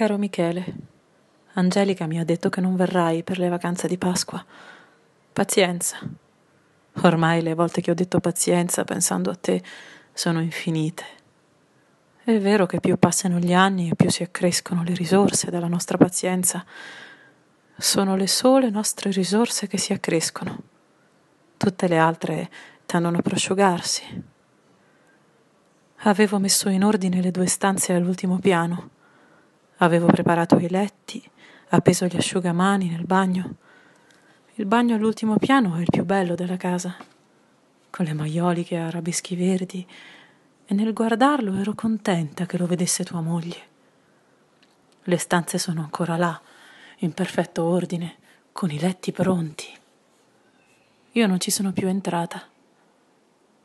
Caro Michele, Angelica mi ha detto che non verrai per le vacanze di Pasqua. Pazienza. Ormai le volte che ho detto pazienza pensando a te sono infinite. È vero che più passano gli anni e più si accrescono le risorse della nostra pazienza. Sono le sole nostre risorse che si accrescono. Tutte le altre tendono a prosciugarsi. Avevo messo in ordine le due stanze all'ultimo piano Avevo preparato i letti, appeso gli asciugamani nel bagno. Il bagno all'ultimo piano è il più bello della casa, con le maioliche a rabischi verdi, e nel guardarlo ero contenta che lo vedesse tua moglie. Le stanze sono ancora là, in perfetto ordine, con i letti pronti. Io non ci sono più entrata.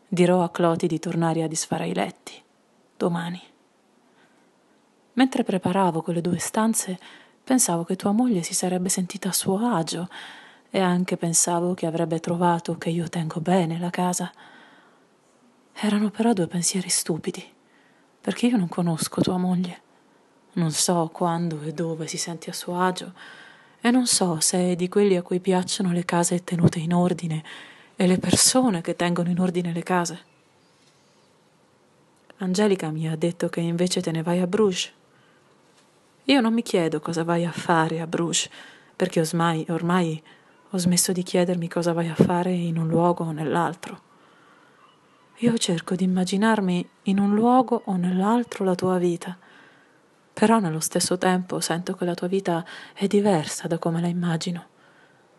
Dirò a Cloti di tornare a disfare i letti domani. Mentre preparavo quelle due stanze, pensavo che tua moglie si sarebbe sentita a suo agio e anche pensavo che avrebbe trovato che io tengo bene la casa. Erano però due pensieri stupidi, perché io non conosco tua moglie. Non so quando e dove si senti a suo agio e non so se è di quelli a cui piacciono le case tenute in ordine e le persone che tengono in ordine le case. Angelica mi ha detto che invece te ne vai a Bruges io non mi chiedo cosa vai a fare a Bruges, perché ormai, ormai ho smesso di chiedermi cosa vai a fare in un luogo o nell'altro. Io cerco di immaginarmi in un luogo o nell'altro la tua vita, però nello stesso tempo sento che la tua vita è diversa da come la immagino.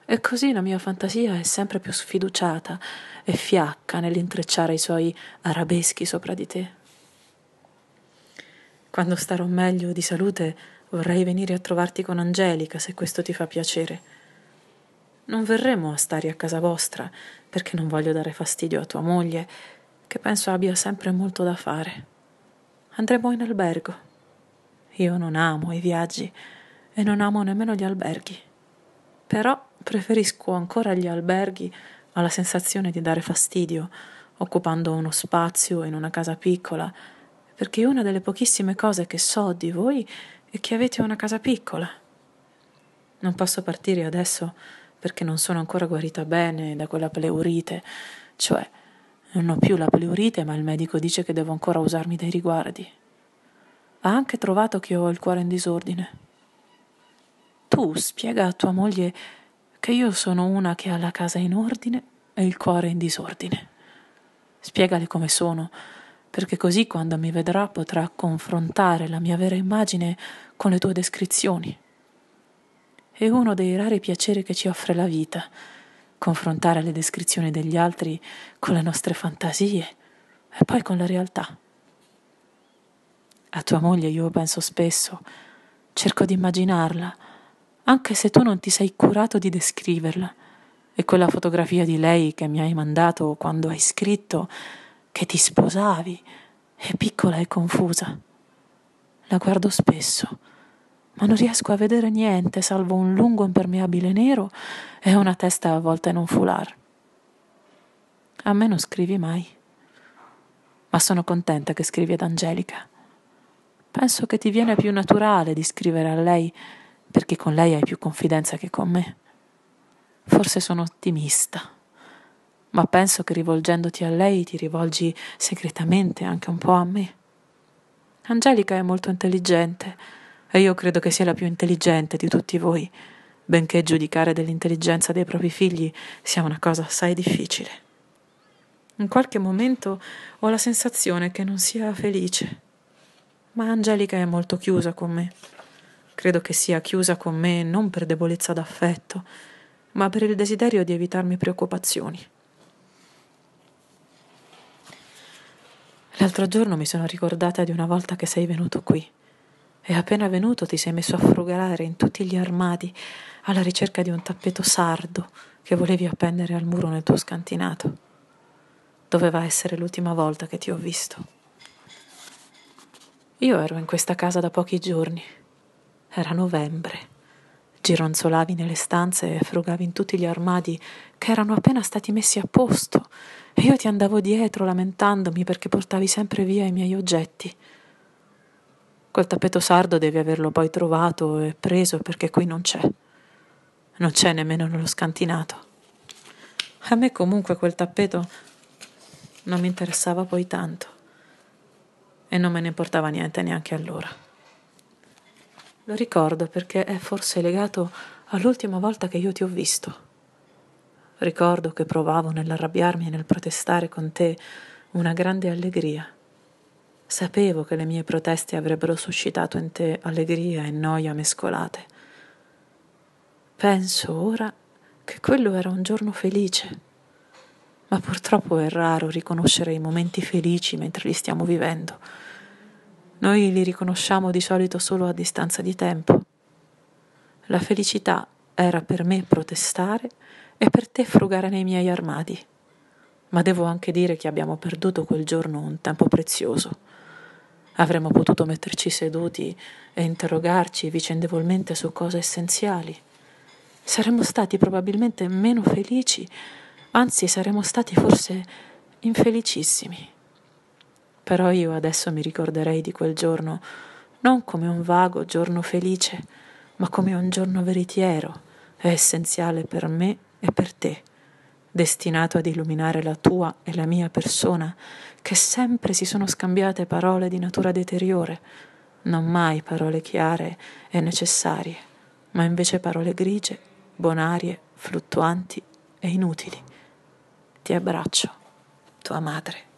E così la mia fantasia è sempre più sfiduciata e fiacca nell'intrecciare i suoi arabeschi sopra di te. Quando starò meglio di salute, Vorrei venire a trovarti con Angelica, se questo ti fa piacere. Non verremo a stare a casa vostra, perché non voglio dare fastidio a tua moglie, che penso abbia sempre molto da fare. Andremo in albergo. Io non amo i viaggi e non amo nemmeno gli alberghi. Però preferisco ancora gli alberghi alla sensazione di dare fastidio, occupando uno spazio in una casa piccola, perché una delle pochissime cose che so di voi è e che avete una casa piccola. Non posso partire adesso perché non sono ancora guarita bene da quella pleurite, cioè non ho più la pleurite, ma il medico dice che devo ancora usarmi dei riguardi. Ha anche trovato che ho il cuore in disordine. Tu spiega a tua moglie che io sono una che ha la casa in ordine e il cuore in disordine. Spiegale come sono, perché così quando mi vedrà potrà confrontare la mia vera immagine con le tue descrizioni. È uno dei rari piaceri che ci offre la vita, confrontare le descrizioni degli altri con le nostre fantasie e poi con la realtà. A tua moglie io penso spesso, cerco di immaginarla, anche se tu non ti sei curato di descriverla. E quella fotografia di lei che mi hai mandato quando hai scritto che ti sposavi, è piccola e confusa. La guardo spesso, ma non riesco a vedere niente salvo un lungo impermeabile nero e una testa avvolta in un foulard. A me non scrivi mai, ma sono contenta che scrivi ad Angelica. Penso che ti viene più naturale di scrivere a lei perché con lei hai più confidenza che con me. Forse sono ottimista ma penso che rivolgendoti a lei ti rivolgi segretamente anche un po' a me. Angelica è molto intelligente e io credo che sia la più intelligente di tutti voi, benché giudicare dell'intelligenza dei propri figli sia una cosa assai difficile. In qualche momento ho la sensazione che non sia felice, ma Angelica è molto chiusa con me. Credo che sia chiusa con me non per debolezza d'affetto, ma per il desiderio di evitarmi preoccupazioni. L'altro giorno mi sono ricordata di una volta che sei venuto qui. E appena venuto ti sei messo a frugare in tutti gli armadi alla ricerca di un tappeto sardo che volevi appendere al muro nel tuo scantinato. Doveva essere l'ultima volta che ti ho visto. Io ero in questa casa da pochi giorni. Era novembre. Gironzolavi nelle stanze e frugavi in tutti gli armadi che erano appena stati messi a posto e io ti andavo dietro lamentandomi perché portavi sempre via i miei oggetti. Quel tappeto sardo devi averlo poi trovato e preso perché qui non c'è. Non c'è nemmeno nello scantinato. A me comunque quel tappeto non mi interessava poi tanto e non me ne importava niente neanche allora. Lo ricordo perché è forse legato all'ultima volta che io ti ho visto. Ricordo che provavo nell'arrabbiarmi e nel protestare con te una grande allegria. Sapevo che le mie proteste avrebbero suscitato in te allegria e noia mescolate. Penso ora che quello era un giorno felice, ma purtroppo è raro riconoscere i momenti felici mentre li stiamo vivendo noi li riconosciamo di solito solo a distanza di tempo. La felicità era per me protestare e per te frugare nei miei armadi. Ma devo anche dire che abbiamo perduto quel giorno un tempo prezioso. Avremmo potuto metterci seduti e interrogarci vicendevolmente su cose essenziali. Saremmo stati probabilmente meno felici, anzi saremmo stati forse infelicissimi però io adesso mi ricorderei di quel giorno non come un vago giorno felice, ma come un giorno veritiero e essenziale per me e per te, destinato ad illuminare la tua e la mia persona, che sempre si sono scambiate parole di natura deteriore, non mai parole chiare e necessarie, ma invece parole grigie, bonarie, fluttuanti e inutili. Ti abbraccio, tua madre.